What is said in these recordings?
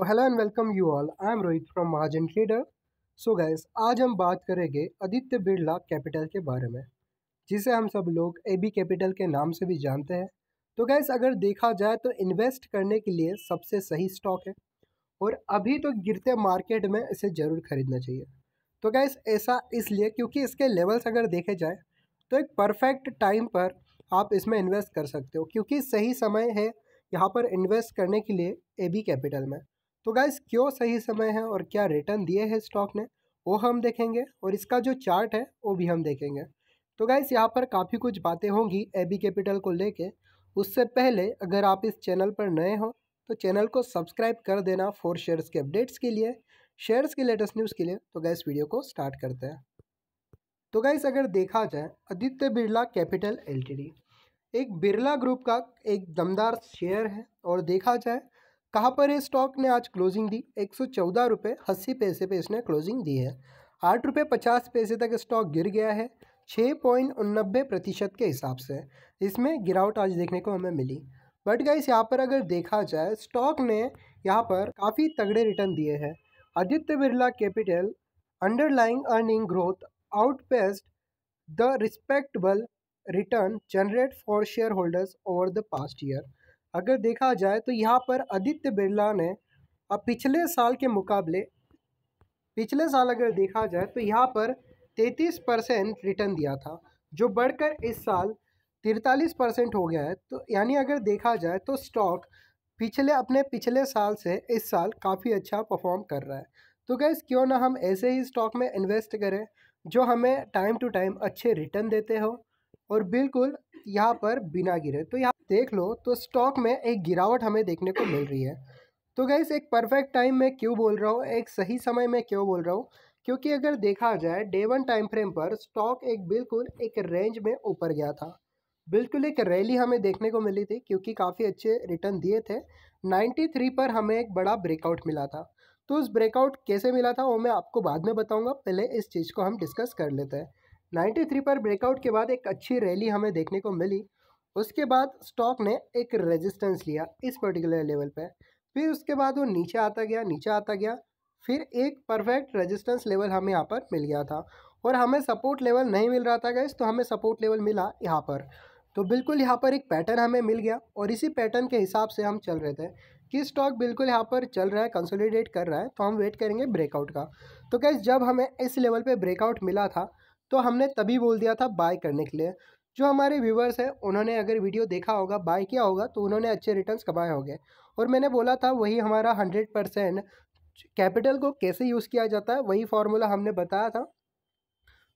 तो hello and welcome you all I am Rohit from Mahajan trader so guys आज हम बात करेंगे आदित्य बिरला कैपिटल के बारे में जिसे हम सब लोग ए बी कैपिटल के नाम से भी जानते हैं तो गैस अगर देखा जाए तो इन्वेस्ट करने के लिए सबसे सही स्टॉक है और अभी तो गिरते मार्केट में इसे ज़रूर खरीदना चाहिए तो गैस ऐसा इसलिए क्योंकि इसके लेवल्स अगर देखे जाए तो एक परफेक्ट टाइम पर आप इसमें इन्वेस्ट कर सकते हो क्योंकि सही समय है यहाँ पर इन्वेस्ट करने के लिए ए बी कैपिटल में तो गाइस क्यों सही समय है और क्या रिटर्न दिए हैं स्टॉक ने वो हम देखेंगे और इसका जो चार्ट है वो भी हम देखेंगे तो गाइस यहाँ पर काफ़ी कुछ बातें होंगी ए बी कैपिटल को लेके उससे पहले अगर आप इस चैनल पर नए हो तो चैनल को सब्सक्राइब कर देना फॉर शेयर्स के अपडेट्स के लिए शेयर्स के लेटेस्ट न्यूज़ के लिए तो गाइस वीडियो को स्टार्ट करते हैं तो गाइज़ अगर देखा जाए आदित्य बिरला कैपिटल डी एक बिरला ग्रुप का एक दमदार शेयर है और देखा जाए कहाँ पर है स्टॉक ने आज क्लोजिंग दी एक सौ चौदह रुपये अस्सी पैसे पे इसने क्लोजिंग दी है आठ रुपये पचास पैसे तक स्टॉक गिर गया है छः पॉइंट उन्नबे प्रतिशत के हिसाब से इसमें गिरावट आज देखने को हमें मिली बट गाइस यहाँ पर अगर देखा जाए स्टॉक ने यहाँ पर काफ़ी तगड़े रिटर्न दिए हैं Aditya Birla capital underlying earning growth outpaced the respectable return generate for share holders over the past year अगर देखा जाए तो यहाँ पर आदित्य बिरला ने अब पिछले साल के मुकाबले पिछले साल अगर देखा जाए तो यहाँ पर 33 परसेंट रिटर्न दिया था जो बढ़कर इस साल तिरतालीस परसेंट हो गया है तो यानी अगर देखा जाए तो स्टॉक पिछले अपने पिछले साल से इस साल काफ़ी अच्छा परफॉर्म कर रहा है तो गैस क्यों ना हम ऐसे ही स्टॉक में इन्वेस्ट करें जो हमें टाइम टू टाइम अच्छे रिटर्न देते हो और बिल्कुल यहाँ पर बिना गिरे तो यहाँ देख लो तो स्टॉक में एक गिरावट हमें देखने को मिल रही है तो गैस एक परफेक्ट टाइम में क्यों बोल रहा हूँ एक सही समय में क्यों बोल रहा हूँ क्योंकि अगर देखा जाए डे वन टाइम फ्रेम पर स्टॉक एक बिल्कुल एक रेंज में ऊपर गया था बिल्कुल एक रैली हमें देखने को मिली थी क्योंकि काफ़ी अच्छे रिटर्न दिए थे 93 पर हमें एक बड़ा ब्रेकआउट मिला था तो उस ब्रेकआउट कैसे मिला था वो मैं आपको बाद में बताऊंगा पहले इस चीज़ को हम डिस्कस कर लेते हैं 93 पर ब्रेकआउट के बाद एक अच्छी रैली हमें देखने को मिली उसके बाद स्टॉक ने एक रेजिस्टेंस लिया इस पर्टिकुलर लेवल पे फिर उसके बाद वो नीचे आता गया नीचे आता गया फिर एक परफेक्ट रेजिस्टेंस लेवल हमें यहाँ पर मिल गया था और हमें सपोर्ट लेवल नहीं मिल रहा था गैस तो हमें सपोर्ट लेवल मिला यहाँ पर तो बिल्कुल यहाँ पर एक पैटर्न हमें मिल गया और इसी पैटर्न के हिसाब से हम चल रहे थे कि स्टॉक बिल्कुल यहाँ पर चल रहा है कंसोलिडेट कर रहा है तो हम वेट करेंगे ब्रेकआउट का तो गैस जब हमें इस लेवल पर ब्रेकआउट मिला था तो हमने तभी बोल दिया था बाय करने के लिए जो हमारे व्यूवर्स हैं उन्होंने अगर वीडियो देखा होगा बाय किया होगा तो उन्होंने अच्छे रिटर्न्स कमाए होंगे और मैंने बोला था वही हमारा हंड्रेड परसेंट कैपिटल को कैसे यूज़ किया जाता है वही फार्मूला हमने बताया था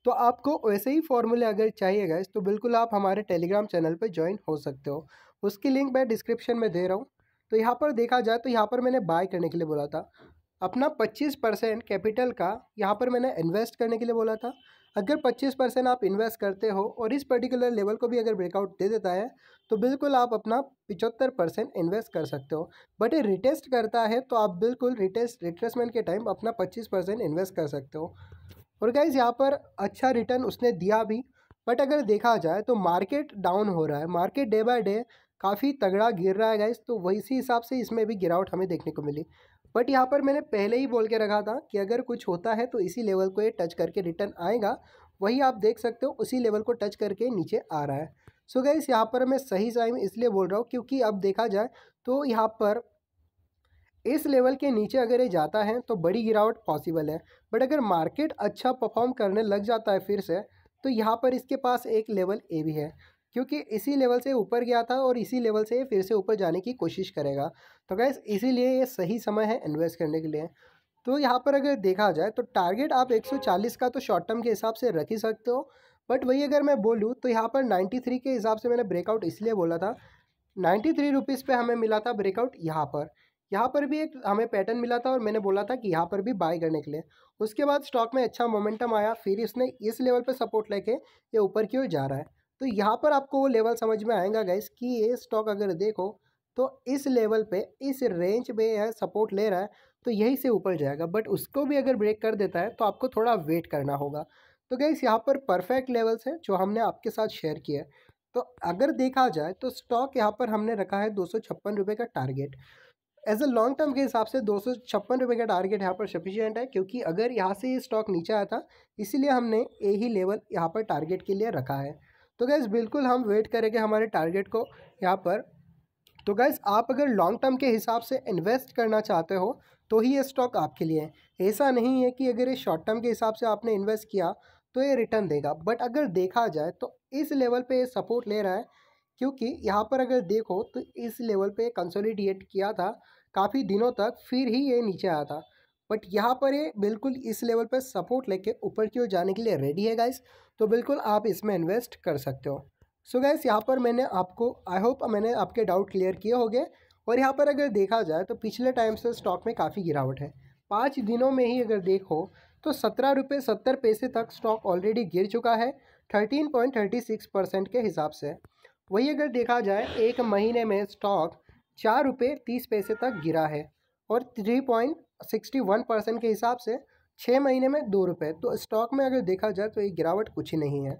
तो आपको वैसे ही फार्मूले अगर चाहिए गए तो बिल्कुल आप हमारे टेलीग्राम चैनल पर ज्वाइन हो सकते हो उसकी लिंक मैं डिस्क्रिप्शन में दे रहा हूँ तो यहाँ पर देखा जाए तो यहाँ पर मैंने बाय करने के लिए बोला था अपना पच्चीस परसेंट कैपिटल का यहाँ पर मैंने इन्वेस्ट करने के लिए बोला था अगर 25 परसेंट आप इन्वेस्ट करते हो और इस पर्टिकुलर लेवल को भी अगर ब्रेकआउट दे देता है तो बिल्कुल आप अपना पिचहत्तर परसेंट इन्वेस्ट कर सकते हो बट ये रिटेस्ट करता है तो आप बिल्कुल रिटेस्ट रिट्रेसमेंट के टाइम अपना पच्चीस परसेंट इन्वेस्ट कर सकते हो और गाइज यहाँ पर अच्छा रिटर्न उसने दिया भी बट अगर देखा जाए तो मार्केट डाउन हो रहा है मार्केट डे बाय डे काफ़ी तगड़ा गिर रहा है गाइज तो वैसी हिसाब से इसमें भी गिरावट हमें देखने को मिली बट यहाँ पर मैंने पहले ही बोल के रखा था कि अगर कुछ होता है तो इसी लेवल को ये टच करके रिटर्न आएगा वही आप देख सकते हो उसी लेवल को टच करके नीचे आ रहा है सो so गई यहाँ पर मैं सही टाइम इसलिए बोल रहा हूँ क्योंकि अब देखा जाए तो यहाँ पर इस लेवल के नीचे अगर ये जाता है तो बड़ी गिरावट पॉसिबल है बट अगर मार्केट अच्छा परफॉर्म करने लग जाता है फिर से तो यहाँ पर इसके पास एक लेवल ए भी है क्योंकि इसी लेवल से ऊपर गया था और इसी लेवल से फिर से ऊपर जाने की कोशिश करेगा तो गैस इसीलिए ये सही समय है इन्वेस्ट करने के लिए तो यहाँ पर अगर देखा जाए तो टारगेट आप 140 का तो शॉर्ट टर्म के हिसाब से रख ही सकते हो बट वही अगर मैं बोलूँ तो यहाँ पर 93 के हिसाब से मैंने ब्रेकआउट इसलिए बोला था नाइन्टी थ्री रुपीज़ पर हमें मिला था ब्रेकआउट यहाँ पर यहाँ पर भी एक हमें पैटर्न मिला था और मैंने बोला था कि यहाँ पर भी बाय करने के लिए उसके बाद स्टॉक में अच्छा मोमेंटम आया फिर इसने इस लेवल पर सपोर्ट लेके ये ऊपर की ओर जा रहा है तो यहाँ पर आपको वो लेवल समझ में आएगा गैस कि ये स्टॉक अगर देखो तो इस लेवल पे इस रेंज में यह सपोर्ट ले रहा है तो यही से ऊपर जाएगा बट उसको भी अगर ब्रेक कर देता है तो आपको थोड़ा वेट करना होगा तो गैस यहाँ पर परफेक्ट लेवल्स हैं जो हमने आपके साथ शेयर किया है तो अगर देखा जाए तो स्टॉक यहाँ पर हमने रखा है दो रुपये का target as a long term के हिसाब से दो सौ छप्पन रुपये का टारगेट यहाँ पर सफिशियंट है क्योंकि अगर यहाँ से ये स्टॉक नीचे आया था इसीलिए हमने यही लेवल यहाँ पर टारगेट के लिए रखा है तो गैस बिल्कुल हम वेट करेंगे हमारे टारगेट को यहाँ पर तो गैस आप अगर लॉन्ग टर्म के हिसाब से इन्वेस्ट करना चाहते हो तो ही ये स्टॉक आपके लिए है ऐसा नहीं है कि अगर ये शॉर्ट टर्म के हिसाब से आपने इन्वेस्ट किया तो ये रिटर्न देगा बट अगर देखा जाए तो इस लेवल पर ये सपोर्ट ले रहा है क्योंकि यहाँ पर अगर देखो तो इस लेवल पर कंसोलिडेट किया था काफ़ी दिनों तक फिर ही ये नीचे आया था बट यहाँ पर ये बिल्कुल इस लेवल पर सपोर्ट लेके ऊपर की ओर जाने के लिए रेडी है गाइस तो बिल्कुल आप इसमें इन्वेस्ट कर सकते हो सो गाइस यहाँ पर मैंने आपको आई होप मैंने आपके डाउट क्लियर किए होंगे और यहाँ पर अगर देखा जाए तो पिछले टाइम से स्टॉक में काफ़ी गिरावट है पाँच दिनों में ही अगर देखो तो सत्रह रुपये सत्तर पैसे तक स्टॉक ऑलरेडी गिर चुका है thirteen point thirty six percent के हिसाब से वही अगर देखा जाए एक महीने में स्टॉक चार रुपये तीस पैसे तक गिरा है और three point sixty one percent के हिसाब से छः महीने में दो रुपये तो स्टॉक में अगर देखा जाए तो ये गिरावट कुछ ही नहीं है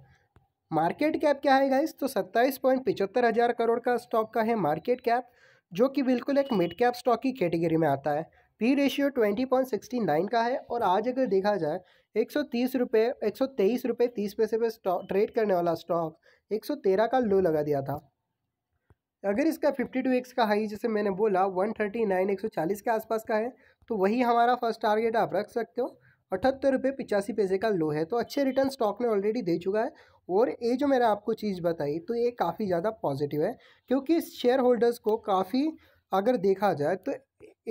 मार्केट कैप क्या है गाइस तो सत्ताईस पॉइंट पिचहत्तर हज़ार करोड़ का स्टॉक का है मार्केट कैप जो कि बिल्कुल एक मिड कैप स्टॉक की कैटेगरी में आता है P ratio twenty point sixty nine का है और आज अगर देखा जाए एक सौ तीस रुपये एक सौ तेईस रुपये तीस पैसे पे स्टॉक ट्रेड करने वाला स्टॉक एक सौ तेरह का लो लगा दिया था अगर इसका फिफ्टी टू एक्स का हाई जैसे मैंने बोला वन थर्टी नाइन एक सौ चालीस के आसपास का है तो वही हमारा फर्स्ट टारगेट आप रख सकते हो अठहत्तर रुपये पिचासी पैसे का लो है तो अच्छे रिटर्न स्टॉक ने ऑलरेडी दे चुका है और ये जो मैंने आपको चीज़ बताई तो ये काफ़ी ज़्यादा पॉजिटिव है क्योंकि शेयर होल्डर्स को काफ़ी अगर देखा जाए तो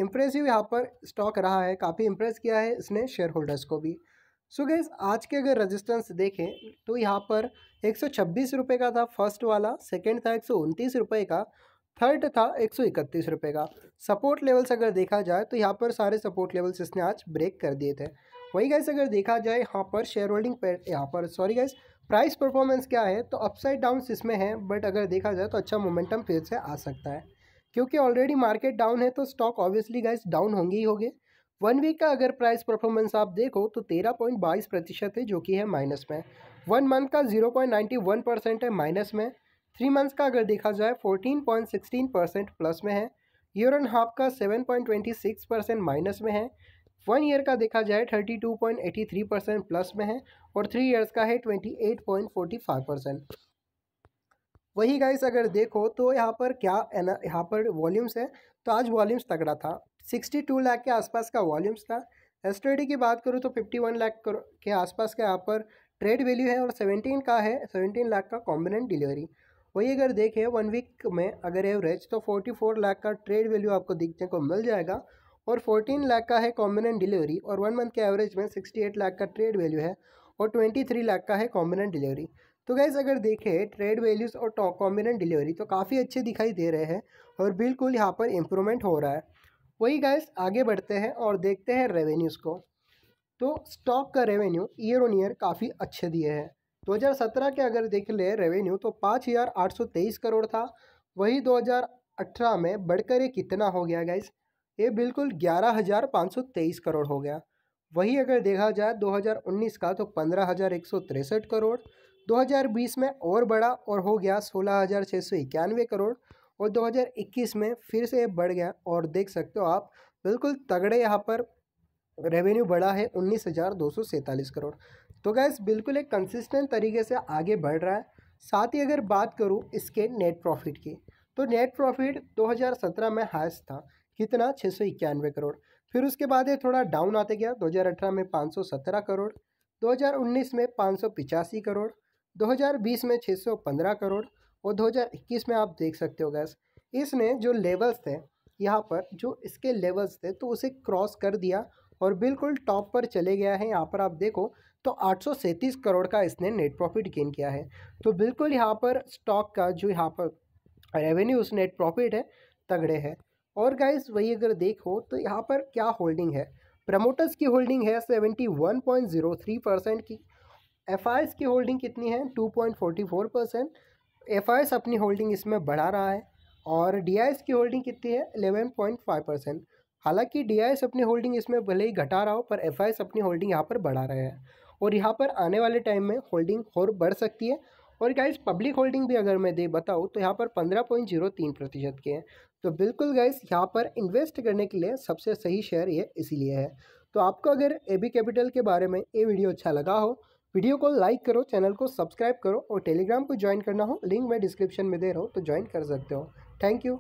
इम्प्रेसिव यहाँ पर स्टॉक रहा है काफ़ी इम्प्रेस किया है इसने शेयर होल्डर्स को भी सो गैस आज के अगर रेजिस्टेंस देखें तो यहाँ पर एक सौ छब्बीस रुपये का था फर्स्ट वाला सेकेंड था एक सौ उनतीस रुपये का थर्ड था एक सौ इकतीस रुपये का सपोर्ट लेवल्स अगर देखा जाए तो यहाँ पर सारे सपोर्ट लेवल्स इसने आज ब्रेक कर दिए थे वही गैस अगर देखा जाए यहाँ पर शेयर होल्डिंग पर यहाँ पर सॉरी गैस प्राइस परफॉर्मेंस क्या है तो अपसाइड डाउन इसमें है बट अगर देखा जाए तो अच्छा मोमेंटम फिर से आ सकता है क्योंकि ऑलरेडी मार्केट डाउन है तो स्टॉक ऑब्वियसली गैस डाउन होंगे ही होंगे वन वीक का अगर प्राइस परफॉर्मेंस आप देखो तो तेरह पॉइंट बाईस प्रतिशत है जो कि है माइनस में वन मंथ का zero point ninety one percent है माइनस में थ्री मंथ्स का अगर देखा जाए fourteen point sixteen percent plus में है ईयर एंड हाफ का seven point twenty six percent minus में है वन ईयर का देखा जाए thirty two point eighty three percent plus में है और थ्री ईयर्स का है twenty eight point forty five percent वही गाइस अगर देखो तो यहाँ पर क्या यहाँ पर वॉल्यूम्स है तो आज वॉल्यूम्स तगड़ा था सिक्सटी टू लाख के आसपास का वॉल्यूम्स था एस्ट्रेडी की बात करूँ तो फिफ्टी वन लाख के आसपास का यहाँ पर ट्रेड वैल्यू है और सेवेंटीन का है सेवेंटीन लाख का कॉम्बिनेंट डिलीवरी वही अगर देखें वन वीक में अगर एवरेज तो फोर्टी फोर लाख का ट्रेड वैल्यू आपको देखने को मिल जाएगा और फोर्टीन लाख का है कॉम्बिनेंट डिलीवरी और वन मंथ के एवरेज में सिक्सटी एट लाख का ट्रेड वैल्यू है और ट्वेंटी थ्री लाख का है कॉम्बिनेंट डिलीवरी तो गैस अगर देखें ट्रेड वैल्यूज़ और कॉम्बिनेंट डिलीवरी तो काफ़ी अच्छे दिखाई दे रहे हैं और बिल्कुल यहाँ पर इम्प्रूवमेंट हो रहा है वही गैस आगे बढ़ते हैं और देखते हैं रेवेन्यूज़ को तो स्टॉक का रेवेन्यू ईयर ऑन ईयर काफ़ी अच्छे दिए हैं 2017 के अगर देख ले रेवेन्यू तो 5,823 करोड़ था वही 2018 में बढ़कर ये कितना हो गया गाइस ये बिल्कुल 11,523 करोड़ हो गया वही अगर देखा जाए 2019 का तो पंद्रह करोड़ 2020 में और बढ़ा और हो गया सोलह करोड़ और 2021 में फिर से ये बढ़ गया और देख सकते हो आप बिल्कुल तगड़े यहाँ पर रेवेन्यू बढ़ा है उन्नीस हज़ार दो सौ सैंतालीस करोड़ तो गैस बिल्कुल एक कंसिस्टेंट तरीके से आगे बढ़ रहा है साथ ही अगर बात करूँ इसके नेट प्रॉफिट की तो नेट प्रॉफिट 2017 में हाइस्ट था कितना छः सौ इक्यानवे करोड़ फिर उसके बाद ये थोड़ा डाउन आते गया 2018 में 517 करोड़ 2019 में पाँच करोड़ 2020 में 615 करोड़ और 2021 में आप देख सकते हो गैस इसने जो लेवल्स थे यहाँ पर जो इसके लेवल्स थे तो उसे क्रॉस कर दिया और बिल्कुल टॉप पर चले गया है यहाँ पर आप देखो तो आठ करोड़ का इसने नेट प्रॉफिट गेन किया है तो बिल्कुल यहाँ पर स्टॉक का जो यहाँ पर रेवेन्यूज नेट प्रॉफिट है तगड़े है और गाइज वही अगर देखो तो यहाँ पर क्या होल्डिंग है प्रमोटर्स की होल्डिंग है seventy one point zero three percent की एफ की होल्डिंग कितनी है two point forty four percent F अपनी होल्डिंग इसमें बढ़ा रहा है और डी की होल्डिंग कितनी है एलेवन पॉइंट फाइव परसेंट हालांकि डी अपनी होल्डिंग इसमें भले ही घटा रहा हो पर एफ अपनी होल्डिंग यहाँ पर बढ़ा रहे हैं और यहाँ पर आने वाले टाइम में होल्डिंग और बढ़ सकती है और गाइस पब्लिक होल्डिंग भी अगर मैं दे बताऊँ तो यहाँ पर पंद्रह पॉइंट जीरो तीन प्रतिशत के हैं तो बिल्कुल गाइस यहाँ पर इन्वेस्ट करने के लिए सबसे सही शेयर ये इसीलिए है तो आपको अगर ए बी कैपिटल के बारे में ये वीडियो अच्छा लगा हो वीडियो को लाइक करो चैनल को सब्सक्राइब करो और टेलीग्राम को ज्वाइन करना हो लिंक मैं डिस्क्रिप्शन में दे रहा हूँ तो ज्वाइन कर सकते हो थैंक यू